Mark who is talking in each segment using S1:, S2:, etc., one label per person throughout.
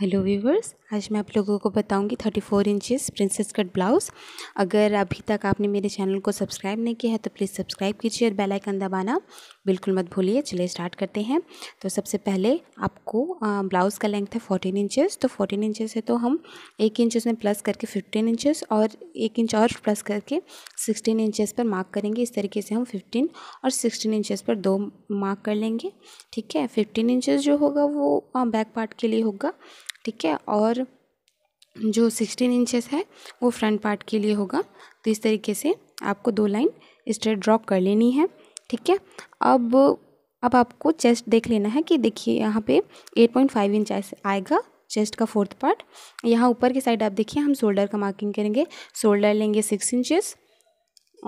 S1: hello viewers आज मैं आप लोगों को बताऊंगी 34 four inches princess cut blouse अगर अभी तक आपने मेरे चैनल को सब्सक्राइब नहीं किया है तो प्लीज़ सब्सक्राइब कीजिए और बेल आइकन दबाना बिल्कुल मत भूलिए चलिए स्टार्ट करते हैं तो सबसे पहले आपको ब्लाउज़ का लेंथ है 14 इंचेस तो 14 इंचेस है तो हम एक इंच में प्लस करके फिफ्टीन इंचेस और एक इंच और प्लस करके सिक्सटीन इंचेस पर मार्क करेंगे इस तरीके से हम फिफ्टीन और सिक्सटीन इंचेस पर दो मार्क कर लेंगे ठीक है फिफ्टीन इंचेस जो होगा वो बैक पार्ट के लिए होगा ठीक है और जो सिक्सटीन इंचेस है वो फ्रंट पार्ट के लिए होगा तो इस तरीके से आपको दो लाइन स्ट्रेट ड्रॉप कर लेनी है ठीक है अब अब आपको चेस्ट देख लेना है कि देखिए यहाँ पे 8.5 इंच आएगा चेस्ट का फोर्थ पार्ट यहाँ ऊपर की साइड आप देखिए हम शोल्डर का मार्किंग करेंगे शोल्डर लेंगे सिक्स इंचेस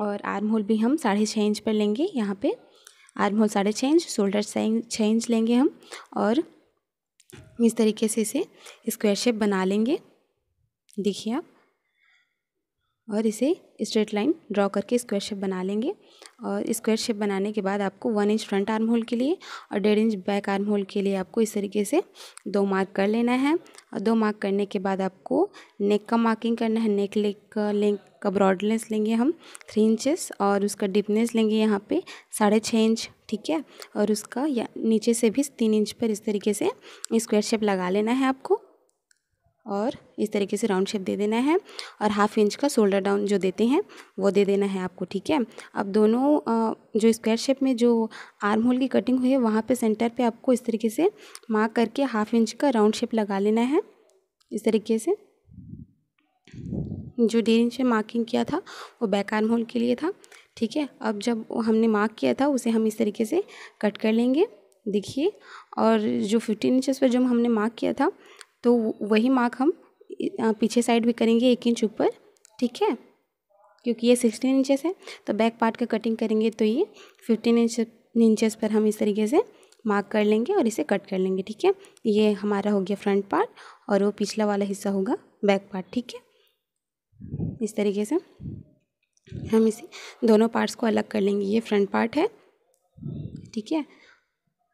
S1: और आर्म होल भी हम साढ़े छः इंच पर लेंगे यहाँ पे आर्म होल साढ़े छः इंच शोल्डर छः इंच लेंगे हम और इस तरीके से इसे स्क्वायर शेप बना लेंगे देखिए आप और इसे स्ट्रेट लाइन ड्रॉ करके स्क्वायर शेप बना लेंगे और स्क्वायर शेप बनाने के बाद आपको one inch front armhole के लिए और डेढ़ इंच बैक आर्म होल के लिए आपको इस तरीके से दो मार्क कर लेना है और दो मार्क करने के बाद आपको नेक का मार्किंग करना है नेक लेक लेंथ का ब्रॉडनेस लेंगे हम थ्री इंचेस और उसका डिपनेस लेंगे यहाँ पे साढ़े छः इंच ठीक है और उसका या नीचे से भी तीन इंच पर इस तरीके से स्क्वायर शेप लगा लेना है आपको और इस तरीके से राउंड शेप दे देना है और हाफ इंच का शोल्डर डाउन जो देते हैं वो दे देना है आपको ठीक है अब दोनों जो स्क्वायर शेप में जो आर्म होल की कटिंग हुई है वहाँ पे सेंटर पे आपको इस तरीके से मार्क करके हाफ इंच का राउंड शेप लगा लेना है इस तरीके से जो इंच में मार्किंग किया था वो बैक आर्म होल के लिए था ठीक है अब जब हमने मार्क किया था उसे हम इस तरीके से कट कर लेंगे देखिए और जो फिफ्टीन इंचज़ पर जो हमने मार्क किया था तो वही मार्क हम पीछे साइड भी करेंगे एक इंच ऊपर ठीक है क्योंकि ये सिक्सटीन इंचेस है तो बैक पार्ट का कटिंग करेंगे तो ये फिफ्टीन इंच इंचेस पर हम इस तरीके से मार्क कर लेंगे और इसे कट कर लेंगे ठीक है ये हमारा हो गया फ्रंट पार्ट और वो पिछला वाला हिस्सा होगा बैक पार्ट ठीक है इस तरीके से हम इसे दोनों पार्ट्स को अलग कर लेंगे ये फ्रंट पार्ट है ठीक है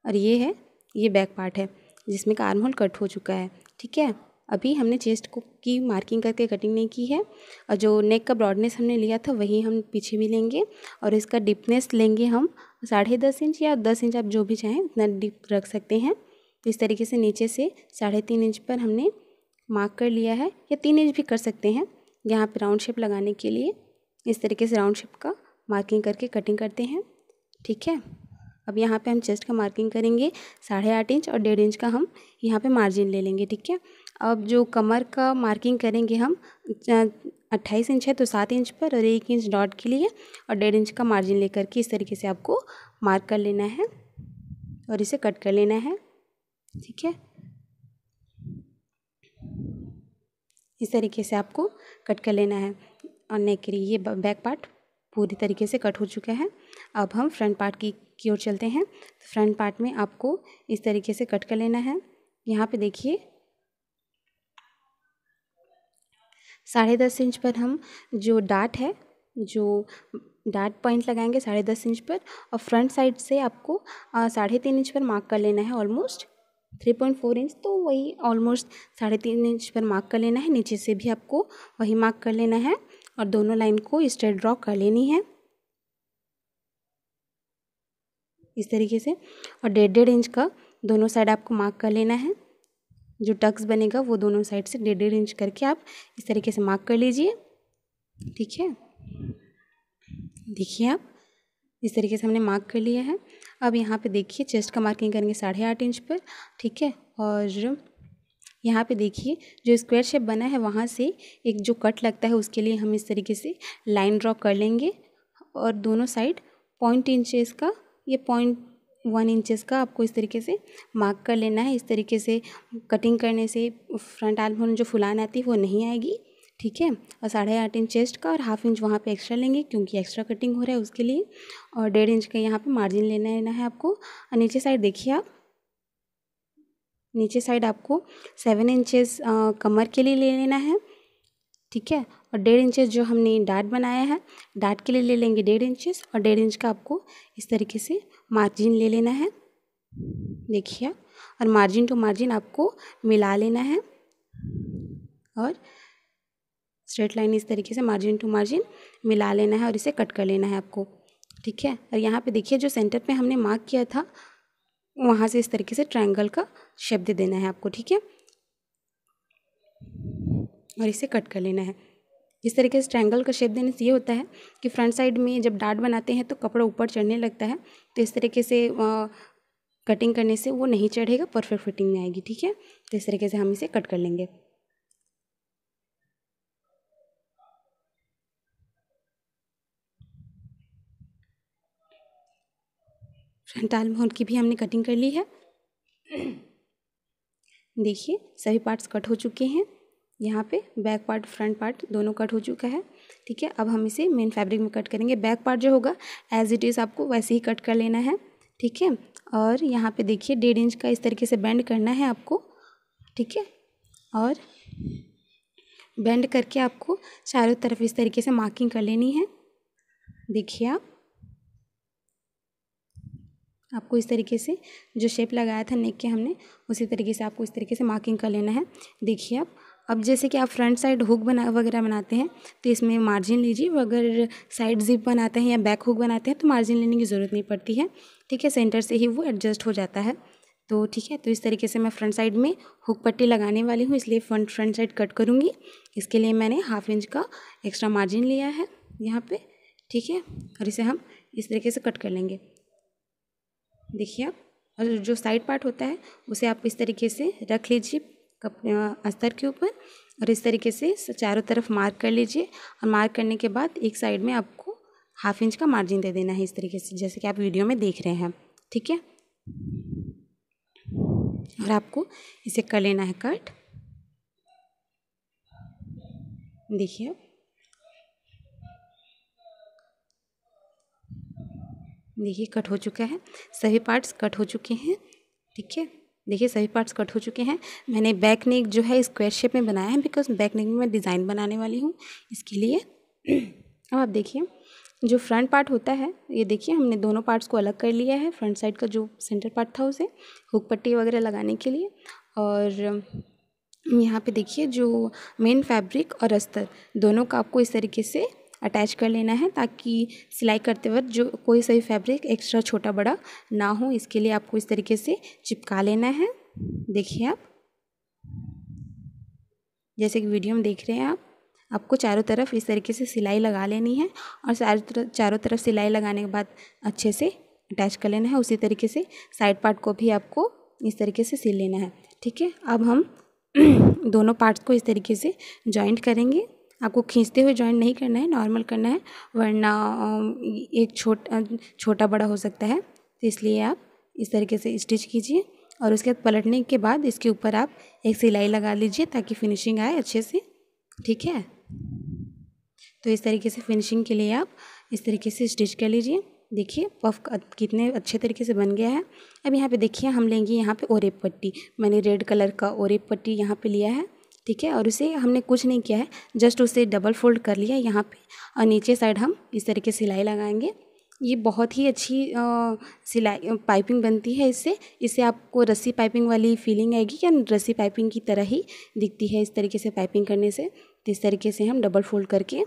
S1: और ये है ये बैक पार्ट है जिसमें का आर्म होल कट हो चुका है ठीक है अभी हमने चेस्ट को की मार्किंग करके कटिंग नहीं की है और जो नेक का ब्रॉडनेस हमने लिया था वही हम पीछे भी लेंगे और इसका डिपनेस लेंगे हम साढ़े दस इंच या दस इंच आप जो भी चाहें उतना डिप रख सकते हैं तो इस तरीके से नीचे से साढ़े तीन इंच पर हमने मार्क कर लिया है या तीन इंच भी कर सकते हैं यहाँ पे राउंड शेप लगाने के लिए इस तरीके से राउंड शेप का मार्किंग करके कटिंग करते हैं ठीक है अब यहाँ पे हम चेस्ट का मार्किंग करेंगे साढ़े आठ इंच और डेढ़ इंच का हम यहाँ पे मार्जिन ले लेंगे ठीक है अब जो कमर का मार्किंग करेंगे हम अट्ठाईस इंच है तो सात इंच पर और एक इंच डॉट के लिए और डेढ़ इंच का मार्जिन लेकर के इस तरीके से आपको मार्क कर लेना है और इसे कट कर लेना है ठीक है इस तरीके से आपको कट कर लेना है और नेक के लिए ये बैक पार्ट पूरी तरीके से कट हो चुका है अब हम फ्रंट पार्ट की की ओर चलते हैं तो फ्रंट पार्ट में आपको इस तरीके से कट कर लेना है यहाँ पे देखिए साढ़े दस इंच पर हम जो डाट है जो डार्ट पॉइंट लगाएंगे साढ़े दस इंच पर और फ्रंट साइड से आपको साढ़े तीन इंच पर मार्क कर लेना है almost three point four inch तो वही ऑलमोस्ट साढ़े तीन इंच पर मार्क कर लेना है नीचे से भी आपको वही मार्क कर लेना है और दोनों लाइन को स्ट्रेट ड्रॉ कर लेनी है इस तरीके से और डेढ़ डेढ़ इंच का दोनों साइड आपको मार्क कर लेना है जो टक्स बनेगा वो दोनों साइड से डेढ़ डेढ़ इंच करके आप इस तरीके से मार्क कर लीजिए ठीक है देखिए आप इस तरीके से हमने मार्क कर लिया है अब यहाँ पे देखिए चेस्ट का मार्किंग करेंगे साढ़े आठ इंच पर ठीक है और यहाँ पे देखिए जो स्क्वायर शेप बना है वहाँ से एक जो कट लगता है उसके लिए हम इस तरीके से लाइन ड्रॉ कर लेंगे और दोनों साइड पॉइंट इंचेस का ये पॉइंट वन इंचेस का आपको इस तरीके से मार्क कर लेना है इस तरीके से कटिंग करने से फ्रंट आलमोन जो फुलान आती है वो नहीं आएगी ठीक है और साढ़े आठ इंच चेस्ट का और हाफ इंच वहाँ पे एक्स्ट्रा लेंगे क्योंकि एक्स्ट्रा कटिंग हो रहा है उसके लिए और डेढ़ इंच का यहाँ पे मार्जिन लेना लेना है आपको और नीचे साइड देखिए आप नीचे साइड आपको सेवन इंचेस कमर के लिए ले लेना है ठीक है और डेढ़ इंचेस जो हमने डाट बनाया है डाट के लिए ले लेंगे डेढ़ इंचेस और डेढ़ इंच का आपको इस तरीके से मार्जिन ले लेना है देखिए और मार्जिन टू मार्जिन आपको मिला लेना है और स्ट्रेट लाइन इस तरीके से मार्जिन टू मार्जिन मिला लेना है और इसे कट कर लेना है आपको ठीक है और यहाँ पे देखिए जो सेंटर पे हमने मार्क किया था वहाँ से इस तरीके से ट्रायंगल का शेप दे देना है आपको ठीक है और इसे कट कर लेना है इस तरीके से ट्रायंगल का शेप देने से ये होता है कि फ्रंट साइड में जब डार्ट बनाते हैं तो कपड़ा ऊपर चढ़ने लगता है तो इस तरीके से आ, कटिंग करने से वो नहीं चढ़ेगा परफेक्ट फिटिंग में आएगी ठीक है तो इस तरीके से हम इसे कट कर लेंगे फ्रंटाल मोहल की भी हमने कटिंग कर ली है देखिए सभी पार्ट्स कट हो चुके हैं यहाँ पे बैक पार्ट फ्रंट पार्ट दोनों कट हो चुका है ठीक है अब हम इसे मेन फैब्रिक में कट करेंगे बैक पार्ट जो होगा एज इट इज़ आपको वैसे ही कट कर लेना है ठीक है और यहाँ पे देखिए डेढ़ इंच का इस तरीके से बैंड करना है आपको ठीक है और बेंड करके आपको चारों तरफ इस तरीके से मार्किंग कर लेनी है देखिए आप आपको इस तरीके से जो शेप लगाया था नेक के हमने उसी तरीके से आपको इस तरीके से मार्किंग कर लेना है देखिए आप अब जैसे कि आप फ्रंट साइड हुक बना वगैरह बनाते हैं तो इसमें मार्जिन लीजिए अगर साइड जिप बनाते हैं या बैक हुक बनाते हैं तो मार्जिन लेने की ज़रूरत नहीं पड़ती है ठीक है सेंटर से ही वो एडजस्ट हो जाता है तो ठीक है तो इस तरीके से मैं फ्रंट साइड में हुक पट्टी लगाने वाली हूँ इसलिए फ्रंट फ्रंट साइड कट करूँगी इसके लिए मैंने हाफ इंच का एक्स्ट्रा मार्जिन लिया है यहाँ पर ठीक है और इसे हम इस तरीके से कट कर लेंगे देखिए आप और जो साइड पार्ट होता है उसे आप इस तरीके से रख लीजिए कप अस्तर के ऊपर और इस तरीके से चारों तरफ मार्क कर लीजिए और मार्क करने के बाद एक साइड में आपको हाफ इंच का मार्जिन दे देना है इस तरीके से जैसे कि आप वीडियो में देख रहे हैं ठीक है और आपको इसे कर लेना है कट देखिए देखिए कट हो चुका है सभी पार्ट्स कट हो चुके हैं ठीक है देखिए सभी पार्ट्स कट हो चुके हैं मैंने बैक नेक जो है स्क्वायर शेप में बनाया है बिकॉज बैक नेक में मैं डिज़ाइन बनाने वाली हूँ इसके लिए अब आप देखिए जो फ्रंट पार्ट होता है ये देखिए हमने दोनों पार्ट्स को अलग कर लिया है फ्रंट साइड का जो सेंटर पार्ट था उसे हुक पट्टी वगैरह लगाने के लिए और यहाँ पे देखिए जो मेन फैब्रिक और अस्तर दोनों का आपको इस तरीके से अटैच कर लेना है ताकि सिलाई करते वक्त जो कोई सही फैब्रिक एक्स्ट्रा छोटा बड़ा ना हो इसके लिए आपको इस तरीके से चिपका लेना है देखिए आप जैसे कि वीडियो में देख रहे हैं आप आपको चारों तरफ इस तरीके से सिलाई लगा लेनी है और चारों तरफ चारों तरफ सिलाई लगाने के बाद अच्छे से अटैच कर लेना है उसी तरीके से साइड पार्ट को भी आपको इस तरीके से सिल लेना है ठीक है अब हम दोनों पार्ट्स को इस तरीके से जॉइंट करेंगे आपको खींचते हुए ज्वाइंट नहीं करना है नॉर्मल करना है वरना एक छोट छोटा बड़ा हो सकता है तो इसलिए आप इस तरीके से स्टिच कीजिए और उसके बाद पलटने के बाद इसके ऊपर आप एक सिलाई लगा लीजिए ताकि फिनिशिंग आए अच्छे से ठीक है तो इस तरीके से फिनिशिंग के लिए आप इस तरीके से स्टिच कर लीजिए देखिए पफ कितने अच्छे तरीके से बन गया है अब यहाँ पे देखिए हम लेंगे यहाँ पे ओरेप पट्टी मैंने रेड कलर का ओरेप पट्टी यहाँ पे लिया है ठीक है और उसे हमने कुछ नहीं किया है जस्ट उसे डबल फोल्ड कर लिया यहाँ पे और नीचे साइड हम इस तरीके सिलाई लगाएंगे ये बहुत ही अच्छी आ, सिलाई पाइपिंग बनती है इससे इससे आपको रस्सी पाइपिंग वाली फीलिंग आएगी या रस्सी पाइपिंग की तरह ही दिखती है इस तरीके से पाइपिंग करने से तो इस तरीके से हम डबल फोल्ड करके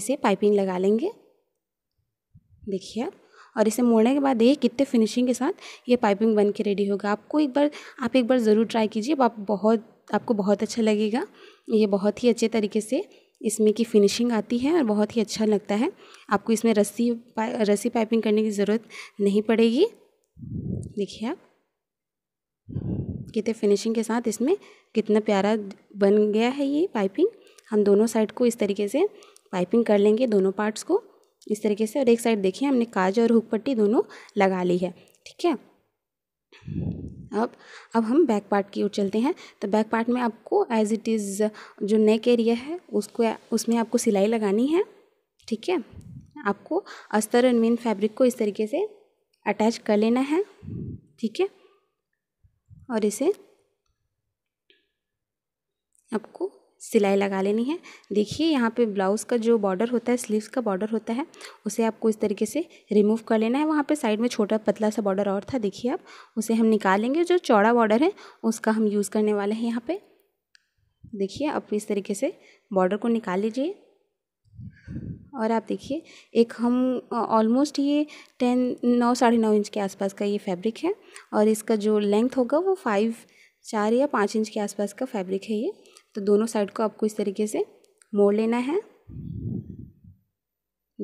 S1: इसे पाइपिंग लगा लेंगे देखिए आप और इसे मोड़ने के बाद देखिए कितने फिनिशिंग के साथ ये पाइपिंग बन के रेडी होगा आपको एक बार आप एक बार ज़रूर ट्राई कीजिए आप बहुत आपको बहुत अच्छा लगेगा ये बहुत ही अच्छे तरीके से इसमें की फिनिशिंग आती है और बहुत ही अच्छा लगता है आपको इसमें रस्सी पा, रस्सी पाइपिंग करने की ज़रूरत नहीं पड़ेगी देखिए आप कितने फिनिशिंग के साथ इसमें कितना प्यारा बन गया है ये पाइपिंग हम दोनों साइड को इस तरीके से पाइपिंग कर लेंगे दोनों पार्ट्स को इस तरीके से और एक साइड देखिए हमने काज और हुक पट्टी दोनों लगा ली है ठीक है अब अब हम बैक पार्ट की ओर चलते हैं तो बैक पार्ट में आपको एज इट इज़ जो नेक एरिया है उसको उसमें आपको सिलाई लगानी है ठीक है आपको अस्तर और मेन फैब्रिक को इस तरीके से अटैच कर लेना है ठीक है और इसे आपको सिलाई लगा लेनी है देखिए यहाँ पे ब्लाउज़ का जो बॉर्डर होता है स्लीव्स का बॉर्डर होता है उसे आपको इस तरीके से रिमूव कर लेना है वहाँ पे साइड में छोटा पतला सा बॉर्डर और था देखिए आप उसे हम निकालेंगे जो चौड़ा बॉर्डर है उसका हम यूज़ करने वाले हैं यहाँ पर देखिए आप इस तरीके से बॉर्डर को निकाल लीजिए और आप देखिए एक हम ऑलमोस्ट ये टेन नौ साढ़े नौ इंच के आसपास का ये फैब्रिक है और इसका जो लेंथ होगा वो फाइव चार या पाँच इंच के आसपास का फैब्रिक है ये तो दोनों साइड को आपको इस तरीके से मोड़ लेना है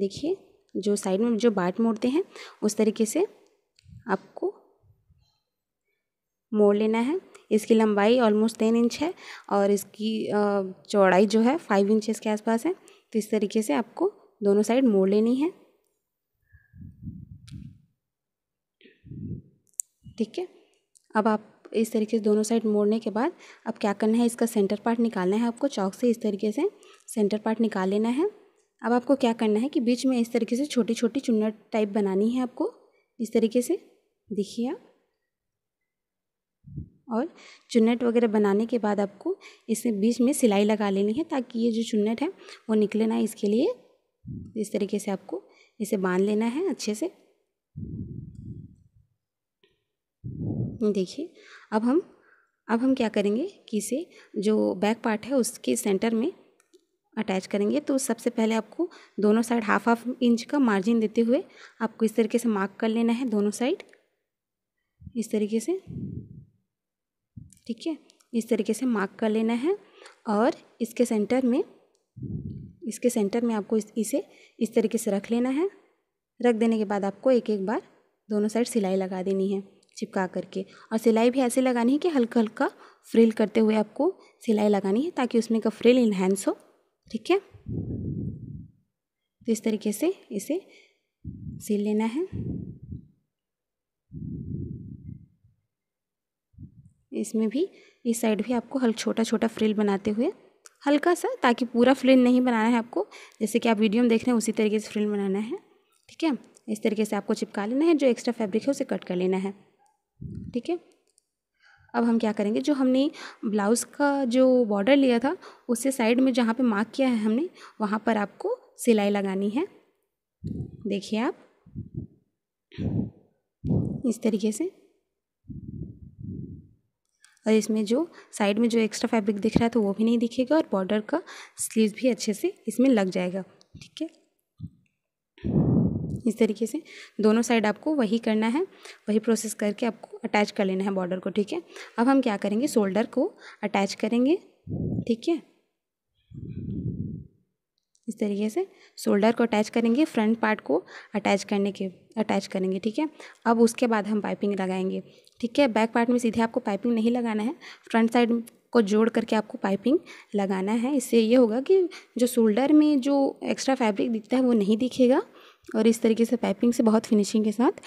S1: देखिए जो साइड में जो बाट मोड़ते हैं उस तरीके से आपको मोड़ लेना है इसकी लंबाई ऑलमोस्ट टेन इंच है और इसकी चौड़ाई जो है फाइव इंचेस के आसपास है तो इस तरीके से आपको दोनों साइड मोड़ लेनी है ठीक है अब आप इस तरीके से दोनों साइड मोड़ने के बाद अब क्या करना है इसका सेंटर पार्ट निकालना है आपको चौक से इस तरीके से सेंटर पार्ट निकाल लेना है अब आपको क्या करना है कि बीच में इस तरीके से छोटी छोटी चुन्नट टाइप बनानी है आपको इस तरीके से देखिए आप और चुन्नट वगैरह बनाने के बाद आपको इसमें बीच में सिलाई लगा लेनी है ताकि ये जो चुन्नट है वो निकले ना इसके लिए इस तरीके से आपको इसे बांध लेना है अच्छे से देखिए अब हम अब हम क्या करेंगे कि इसे जो बैक पार्ट है उसके सेंटर में अटैच करेंगे तो सबसे पहले आपको दोनों साइड हाफ हाफ इंच का मार्जिन देते हुए आपको इस तरीके से मार्क कर लेना है दोनों साइड इस तरीके से ठीक है इस तरीके से मार्क कर लेना है और इसके सेंटर में इसके सेंटर में आपको इस, इसे इस तरीके से रख लेना है रख देने के बाद आपको एक एक बार दोनों साइड सिलाई लगा देनी है चिपका करके और सिलाई भी ऐसे लगानी है कि हल्का हल्का फ्रिल करते हुए आपको सिलाई लगानी है ताकि उसमें का फ्रिल इन्हेंस हो ठीक है तो इस तरीके से इसे सिल लेना है इसमें भी इस साइड भी आपको हल्का छोटा छोटा फ्रिल बनाते हुए हल्का सा ताकि पूरा फ्रिल नहीं बनाना है आपको जैसे कि आप वीडियो में देख रहे हैं उसी तरीके से फ्रिल बनाना है ठीक है इस तरीके से आपको चिपका लेना है जो एक्स्ट्रा फैब्रिक है उसे कट कर लेना है ठीक है अब हम क्या करेंगे जो हमने ब्लाउज़ का जो बॉर्डर लिया था उससे साइड में जहाँ पे मार्क किया है हमने वहाँ पर आपको सिलाई लगानी है देखिए आप इस तरीके से और इसमें जो साइड में जो एक्स्ट्रा फैब्रिक दिख रहा है तो वो भी नहीं दिखेगा और बॉर्डर का स्लीव भी अच्छे से इसमें लग जाएगा ठीक है इस तरीके से दोनों साइड आपको वही करना है वही प्रोसेस करके आपको अटैच कर लेना है बॉर्डर को ठीक है अब हम क्या करेंगे शोल्डर को अटैच करेंगे ठीक है इस तरीके से शोल्डर को अटैच करेंगे फ्रंट पार्ट को अटैच करने के अटैच करेंगे ठीक है अब उसके बाद हम पाइपिंग लगाएंगे ठीक है बैक पार्ट में सीधे आपको पाइपिंग नहीं लगाना है फ्रंट साइड को जोड़ करके आपको पाइपिंग लगाना है इससे ये होगा कि जो शोल्डर में जो एक्स्ट्रा फैब्रिक दिखता है वो नहीं दिखेगा और इस तरीके से पाइपिंग से बहुत फिनिशिंग के साथ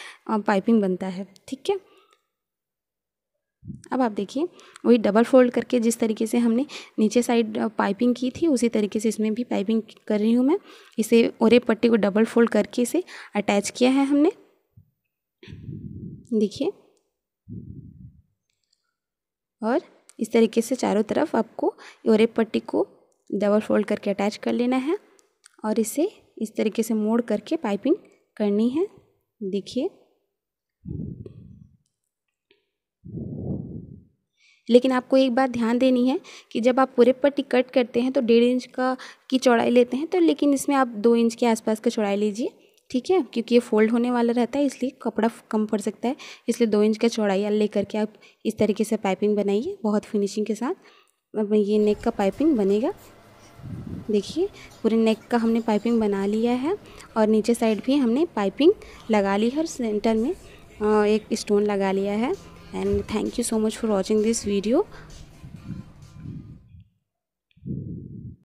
S1: पाइपिंग बनता है ठीक है अब आप देखिए वही डबल फोल्ड करके जिस तरीके से हमने नीचे साइड पाइपिंग की थी उसी तरीके से इसमें भी पाइपिंग कर रही हूँ मैं इसे और पट्टी को डबल फोल्ड करके इसे अटैच किया है हमने देखिए और इस तरीके से चारों तरफ आपको ओरे पट्टी को डबल फोल्ड करके अटैच कर लेना है और इसे इस तरीके से मोड़ करके पाइपिंग करनी है देखिए लेकिन आपको एक बात ध्यान देनी है कि जब आप पूरे पट्टी कट करते हैं तो डेढ़ इंच का की चौड़ाई लेते हैं तो लेकिन इसमें आप दो इंच के आसपास का चौड़ाई लीजिए ठीक है क्योंकि ये फोल्ड होने वाला रहता है इसलिए कपड़ा कम पड़ सकता है इसलिए दो इंच का चौड़ाई ले करके आप इस तरीके से पाइपिंग बनाइए बहुत फिनिशिंग के साथ ये नेक का पाइपिंग बनेगा देखिए पूरे नेक का हमने पाइपिंग बना लिया है और नीचे साइड भी हमने पाइपिंग लगा ली है और सेंटर में एक स्टोन लगा लिया है and thank you so much for watching this video